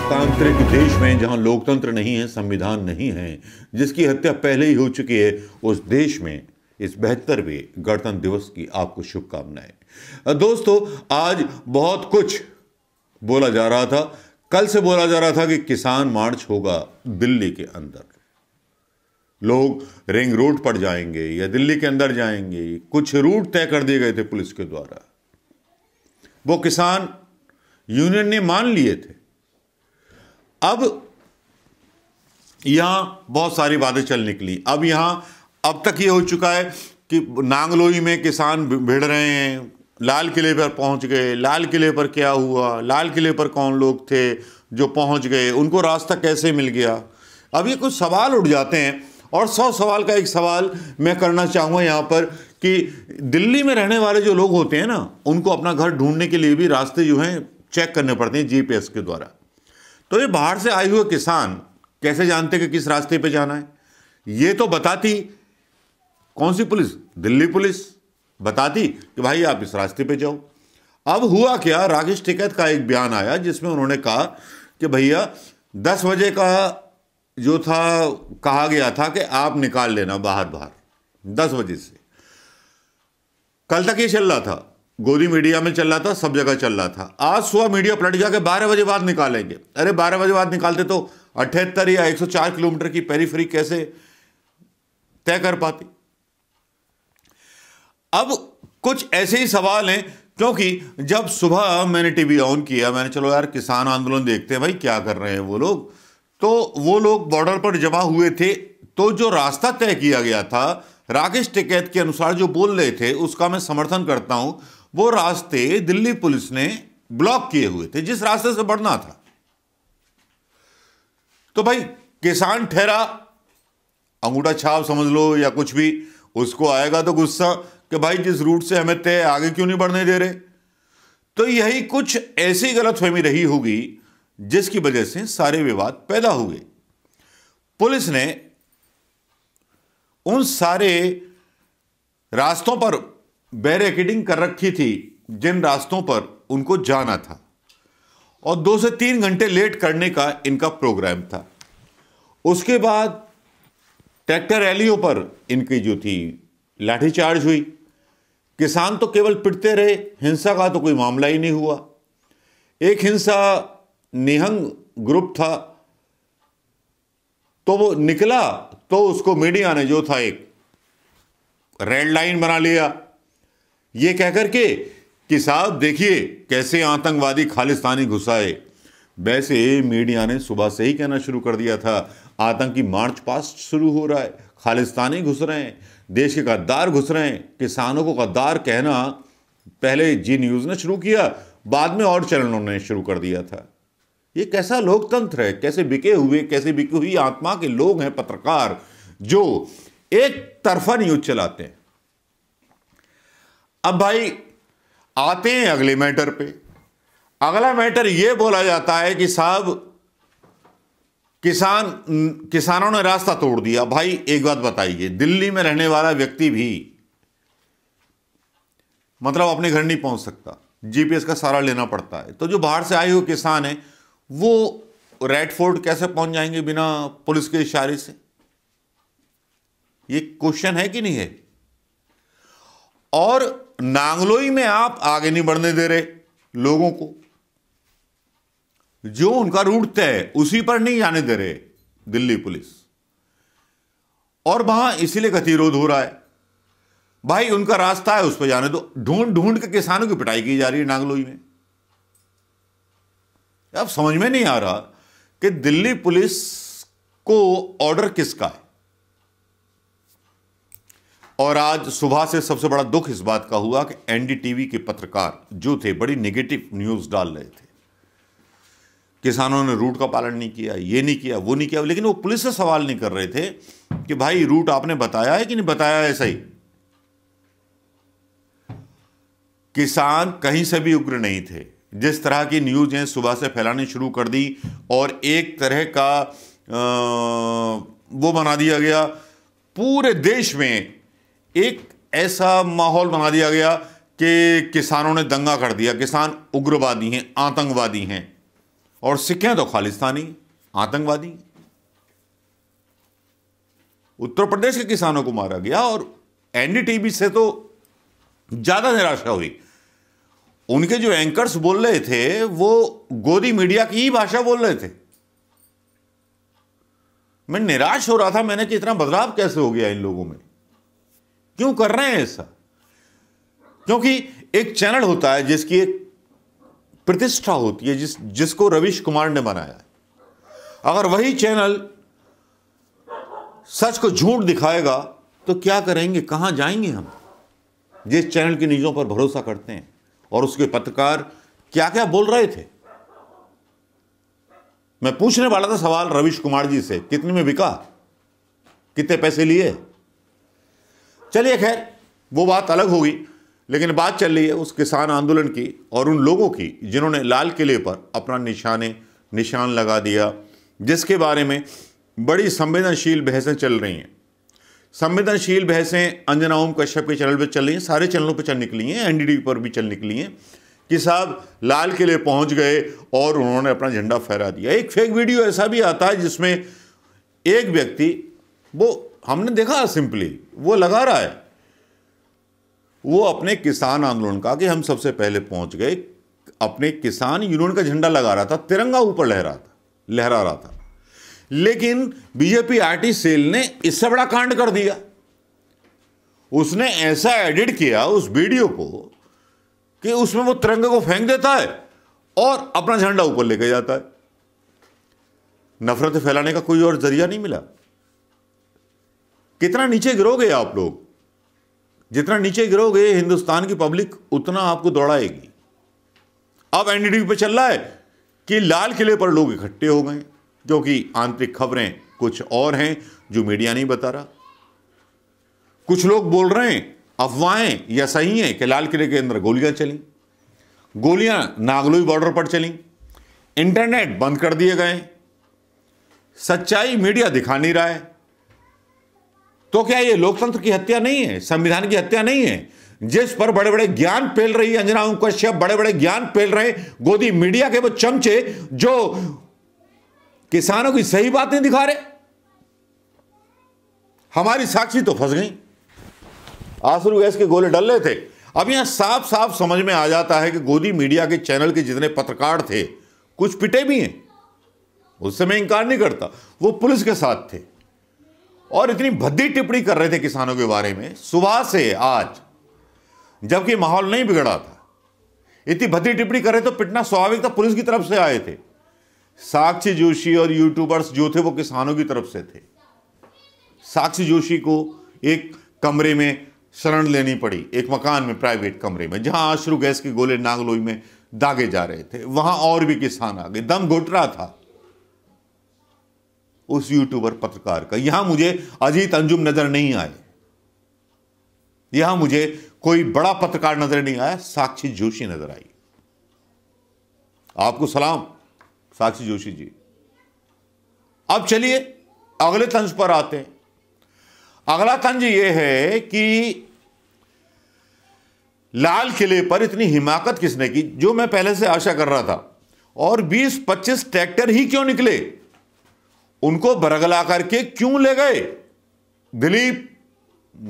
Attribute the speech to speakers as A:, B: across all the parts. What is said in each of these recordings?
A: लोकतांत्रिक देश में जहां लोकतंत्र नहीं है संविधान नहीं है जिसकी हत्या पहले ही हो चुकी है उस देश में इस बेहतरवें गणतंत्र दिवस की आपको शुभकामनाएं दोस्तों आज बहुत कुछ बोला जा रहा था कल से बोला जा रहा था कि किसान मार्च होगा दिल्ली के अंदर लोग रिंग रोड पर जाएंगे या दिल्ली के अंदर जाएंगे कुछ रूट तय कर दिए गए थे पुलिस के द्वारा वो किसान यूनियन ने मान लिए थे अब यहाँ बहुत सारी बातें चल निकली अब यहाँ अब तक ये हो चुका है कि नांगलोई में किसान भिड़ रहे हैं लाल किले पर पहुंच गए लाल किले पर क्या हुआ लाल किले पर कौन लोग थे जो पहुंच गए उनको रास्ता कैसे मिल गया अब ये कुछ सवाल उठ जाते हैं और सौ सवाल का एक सवाल मैं करना चाहूँगा यहाँ पर कि दिल्ली में रहने वाले जो लोग होते हैं ना उनको अपना घर ढूंढने के लिए भी रास्ते जो हैं चेक करने पड़ते हैं जीपीएस के द्वारा तो ये बाहर से आए हुए किसान कैसे जानते कि किस रास्ते पे जाना है ये तो बताती कौन सी पुलिस दिल्ली पुलिस बताती कि भाई आप इस रास्ते पे जाओ अब हुआ क्या राकेश टिकैत का एक बयान आया जिसमें उन्होंने कहा कि भैया दस बजे का जो था कहा गया था कि आप निकाल लेना बाहर बाहर दस बजे से कल तक ये चल रहा था गोदी मीडिया में चल रहा था सब जगह चल रहा था आज सुबह मीडिया पलट कि बारह बजे बाद निकालेंगे अरे बारह बजे बाद निकालते तो अठहत्तर या एक किलोमीटर की पेरीफ्री कैसे तय कर पाती अब कुछ ऐसे ही सवाल हैं क्योंकि जब सुबह मैंने टीवी ऑन किया मैंने चलो यार किसान आंदोलन देखते हैं भाई क्या कर रहे हैं वो लोग तो वो लोग बॉर्डर पर जमा हुए थे तो जो रास्ता तय किया गया था राकेश टिकैत के अनुसार जो बोल रहे थे उसका मैं समर्थन करता हूं वो रास्ते दिल्ली पुलिस ने ब्लॉक किए हुए थे जिस रास्ते से बढ़ना था तो भाई किसान ठहरा अंगूठा छाप समझ लो या कुछ भी उसको आएगा तो गुस्सा कि भाई जिस रूट से हमें तय आगे क्यों नहीं बढ़ने दे रहे तो यही कुछ ऐसी गलतफहमी रही होगी जिसकी वजह से सारे विवाद पैदा हुए पुलिस ने उन सारे रास्तों पर बैरिकेडिंग कर रखी थी जिन रास्तों पर उनको जाना था और दो से तीन घंटे लेट करने का इनका प्रोग्राम था उसके बाद ट्रैक्टर रैलियों पर इनकी जो थी लाठीचार्ज हुई किसान तो केवल पिटते रहे हिंसा का तो कोई मामला ही नहीं हुआ एक हिंसा निहंग ग्रुप था तो वो निकला तो उसको मीडिया ने जो था एक रेड लाइन बना लिया ये कहकर के कि साहब देखिए कैसे आतंकवादी खालिस्तानी घुसाए वैसे मीडिया ने सुबह से ही कहना शुरू कर दिया था आतंकी मार्च पास्ट शुरू हो रहा है खालिस्तानी घुस रहे हैं देश के गद्दार घुस रहे हैं किसानों को गद्दार कहना पहले जी न्यूज़ ने शुरू किया बाद में और चैनलों ने शुरू कर दिया था ये कैसा लोकतंत्र है कैसे बिके हुए कैसे बिकी हुई आत्मा के लोग हैं पत्रकार जो एक तरफा न्यूज चलाते हैं अब भाई आते हैं अगले मैटर पे अगला मैटर ये बोला जाता है कि साहब किसान किसानों ने रास्ता तोड़ दिया भाई एक बात बताइए दिल्ली में रहने वाला व्यक्ति भी मतलब अपने घर नहीं पहुंच सकता जीपीएस का सारा लेना पड़ता है तो जो बाहर से आए हुए किसान है वो रेड फोर्ट कैसे पहुंच जाएंगे बिना पुलिस के इशारे से ये क्वेश्चन है कि नहीं है और नांगलोई में आप आगे नहीं बढ़ने दे रहे लोगों को जो उनका रूट तय उसी पर नहीं जाने दे रहे दिल्ली पुलिस और वहां इसीलिए गतिरोध हो रहा है भाई उनका रास्ता है उस पर जाने दो ढूंढ ढूंढ के किसानों की पिटाई की जा रही है नांगलोई में अब समझ में नहीं आ रहा कि दिल्ली पुलिस को ऑर्डर किसका है और आज सुबह से सबसे बड़ा दुख इस बात का हुआ कि एनडीटीवी के पत्रकार जो थे बड़ी नेगेटिव न्यूज़ डाल रहे थे किसानों ने रूट का पालन नहीं किया ये नहीं किया वो नहीं किया लेकिन वो पुलिस से सवाल नहीं कर रहे थे कि भाई रूट आपने बताया है कि नहीं बताया है सही किसान कहीं से भी उग्र नहीं थे जिस तरह की न्यूज हैं सुबह से फैलानी शुरू कर दी और एक तरह का आ, वो बना दिया गया पूरे देश में एक ऐसा माहौल बना दिया गया कि किसानों ने दंगा कर दिया किसान उग्रवादी हैं आतंकवादी हैं और सिक्के हैं तो खालिस्तानी आतंकवादी उत्तर प्रदेश के किसानों को मारा गया और एनडीटीवी से तो ज़्यादा निराशा हुई उनके जो एंकर्स बोल रहे थे वो गोदी मीडिया की ही भाषा बोल रहे थे मैं निराश हो रहा था मैंने कि इतना बदलाव कैसे हो गया इन लोगों में क्यों कर रहे हैं ऐसा क्योंकि एक चैनल होता है जिसकी एक प्रतिष्ठा होती है जिस जिसको रविश कुमार ने बनाया अगर वही चैनल सच को झूठ दिखाएगा तो क्या करेंगे कहां जाएंगे हम जिस चैनल की न्यूज़ों पर भरोसा करते हैं और उसके पत्रकार क्या क्या बोल रहे थे मैं पूछने वाला था सवाल रविश कुमार जी से कितने में बिका कितने पैसे लिए चलिए खैर वो बात अलग होगी लेकिन बात चल रही है उस किसान आंदोलन की और उन लोगों की जिन्होंने लाल किले पर अपना निशाने निशान लगा दिया जिसके बारे में बड़ी संवेदनशील बहसें चल रही हैं संवेदनशील बहसें अंजना ओम कश्यप के चैनल पर चल रही हैं सारे चैनलों पर चल निकली हैं एनडीटीवी पर भी चल निकली हैं कि साहब लाल किले पहुंच गए और उन्होंने अपना झंडा फहरा दिया एक फेक वीडियो ऐसा भी आता है जिसमें एक व्यक्ति वो हमने देखा सिंपली वो लगा रहा है वो अपने किसान आंदोलन का कि हम सबसे पहले पहुंच गए अपने किसान यूनियन का झंडा लगा रहा था तिरंगा ऊपर लहरा था लहरा रहा था लेकिन बीजेपी आरटी सेल ने इससे बड़ा कांड कर दिया उसने ऐसा एडिट किया उस वीडियो को कि उसमें वो तिरंगे को फेंक देता है और अपना झंडा ऊपर लेके जाता है नफरत फैलाने का कोई और जरिया नहीं मिला कितना नीचे गिरोगे आप लोग जितना नीचे गिरोगे हिंदुस्तान की पब्लिक उतना आपको दौड़ाएगी अब एनडीटीवी पर चल रहा है कि लाल किले पर लोग इकट्ठे हो गए जो कि आंतरिक खबरें कुछ और हैं जो मीडिया नहीं बता रहा कुछ लोग बोल रहे हैं अफवाहें या सही हैं कि लाल किले के अंदर गोलियां चली गोलियां नागलोई बॉर्डर पर चली इंटरनेट बंद कर दिए गए सच्चाई मीडिया दिखा नहीं रहा है तो क्या ये लोकतंत्र की हत्या नहीं है संविधान की हत्या नहीं है जिस पर बड़े बड़े ज्ञान फैल रही अंजना कश्यप बड़े बड़े ज्ञान फैल रहे गोदी मीडिया के वो चमचे जो किसानों की सही बात नहीं दिखा रहे हमारी साक्षी तो फंस गई आंसू गैस के गोले डल रहे थे अब यहां साफ साफ समझ में आ जाता है कि गोदी मीडिया के चैनल के जितने पत्रकार थे कुछ पिटे भी हैं उससे मैं इंकार नहीं करता वो पुलिस के साथ थे और इतनी भद्दी टिप्पणी कर रहे थे किसानों के बारे में सुबह से आज जबकि माहौल नहीं बिगड़ा था इतनी भद्दी टिप्पणी कर रहे तो पिटना स्वाभाविक था पुलिस की तरफ से आए थे साक्षी जोशी और यूट्यूबर्स जो थे वो किसानों की तरफ से थे साक्षी जोशी को एक कमरे में शरण लेनी पड़ी एक मकान में प्राइवेट कमरे में जहां आश्रू गैस के गोले नागलोई में दागे जा रहे थे वहां और भी किसान आ गए दम घुट रहा था उस यूट्यूबर पत्रकार का यहां मुझे अजीत अंजुम नजर नहीं आए यहां मुझे कोई बड़ा पत्रकार नजर नहीं आया साक्षी जोशी नजर आई आपको सलाम साक्षी जोशी जी अब चलिए अगले तंज पर आते हैं अगला तंज यह है कि लाल किले पर इतनी हिमाकत किसने की जो मैं पहले से आशा कर रहा था और 20-25 ट्रैक्टर ही क्यों निकले उनको बरगला करके क्यों ले गए दिलीप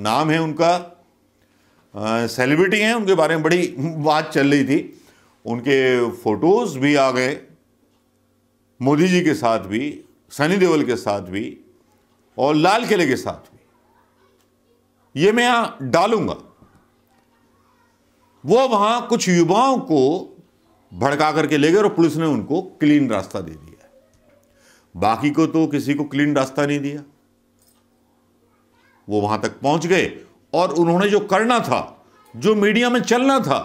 A: नाम है उनका सेलिब्रिटी हैं उनके बारे में बड़ी बात चल रही थी उनके फोटोज़ भी आ गए मोदी जी के साथ भी सनी देओल के साथ भी और लाल किले के साथ भी ये मैं यहां डालूंगा वो वहां कुछ युवाओं को भड़का करके ले गए और पुलिस ने उनको क्लीन रास्ता दे दिया बाकी को तो किसी को क्लीन रास्ता नहीं दिया वो वहां तक पहुंच गए और उन्होंने जो करना था जो मीडिया में चलना था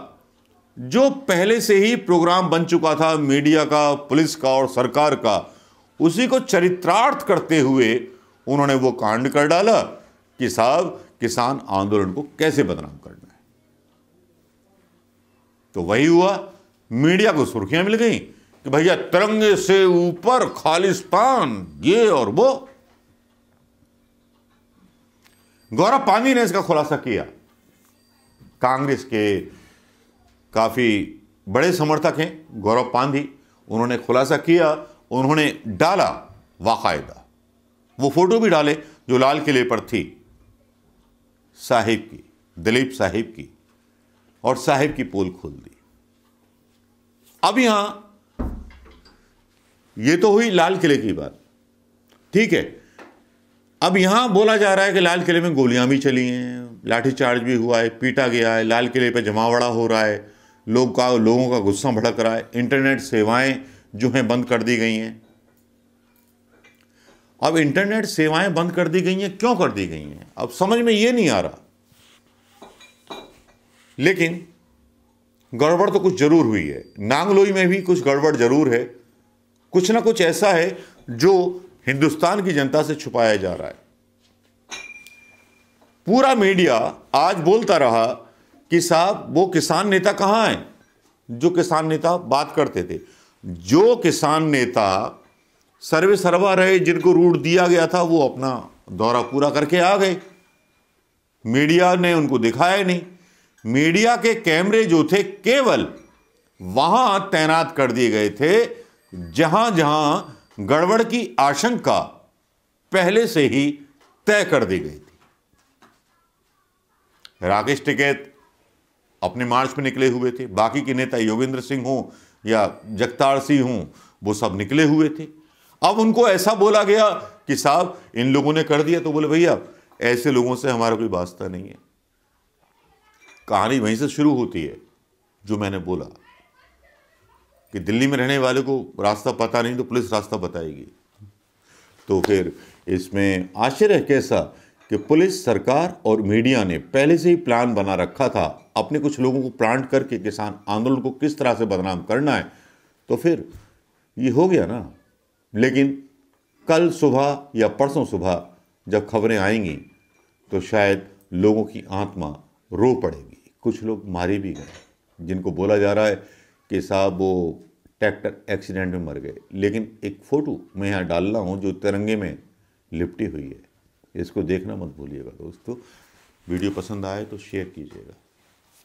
A: जो पहले से ही प्रोग्राम बन चुका था मीडिया का पुलिस का और सरकार का उसी को चरित्रार्थ करते हुए उन्होंने वो कांड कर डाला कि साहब किसान आंदोलन को कैसे बदनाम करना है तो वही हुआ मीडिया को सुर्खियां मिल गई कि भैया तिरंगे से ऊपर खालिस्तान ये और वो गौरव पांवी ने इसका खुलासा किया कांग्रेस के काफी बड़े समर्थक हैं गौरव पांधी उन्होंने खुलासा किया उन्होंने डाला वाकायदा वो फोटो भी डाले जो लाल किले पर थी साहिब की दिलीप साहिब की और साहिब की पोल खोल दी अब यहां ये तो हुई लाल किले की बात ठीक है अब यहां बोला जा रहा है कि लाल किले में गोलियां भी चली हैं लाठीचार्ज भी हुआ है पीटा गया है लाल किले पर जमावड़ा हो रहा है लोग का लोगों का गुस्सा भड़क रहा है इंटरनेट सेवाएं जो हैं बंद कर दी गई हैं अब इंटरनेट सेवाएं बंद कर दी गई हैं क्यों कर दी गई हैं अब समझ में ये नहीं आ रहा लेकिन गड़बड़ तो कुछ जरूर हुई है नांगलोई में भी कुछ गड़बड़ जरूर है कुछ ना कुछ ऐसा है जो हिंदुस्तान की जनता से छुपाया जा रहा है पूरा मीडिया आज बोलता रहा कि साहब वो किसान नेता कहाँ हैं जो किसान नेता बात करते थे जो किसान नेता सर्वे सर्वा रहे जिनको रूट दिया गया था वो अपना दौरा पूरा करके आ गए मीडिया ने उनको दिखाया नहीं मीडिया के कैमरे जो थे केवल वहां तैनात कर दिए गए थे जहां जहां गड़बड़ की आशंका पहले से ही तय कर दी गई थी राकेश टिकैत अपने मार्च में निकले हुए थे बाकी के नेता योगेंद्र सिंह हो या जगतार सिंह हो वो सब निकले हुए थे अब उनको ऐसा बोला गया कि साहब इन लोगों ने कर दिया तो बोले भैया ऐसे लोगों से हमारा कोई वास्ता नहीं है कहानी वहीं से शुरू होती है जो मैंने बोला कि दिल्ली में रहने वाले को रास्ता पता नहीं तो पुलिस रास्ता बताएगी तो फिर इसमें आश्चर्य कैसा कि पुलिस सरकार और मीडिया ने पहले से ही प्लान बना रखा था अपने कुछ लोगों को प्लांट करके किसान आंदोलन को किस तरह से बदनाम करना है तो फिर ये हो गया ना लेकिन कल सुबह या परसों सुबह जब खबरें आएंगी तो शायद लोगों की आत्मा रो पड़ेगी कुछ लोग मारे भी गए जिनको बोला जा रहा है कि साहब वो ट्रैक्टर एक्सीडेंट में मर गए लेकिन एक फ़ोटो मैं यहाँ डाल रहा हूँ जो तिरंगे में लिपटी हुई है इसको देखना मत भूलिएगा दोस्तों वीडियो पसंद आए तो शेयर कीजिएगा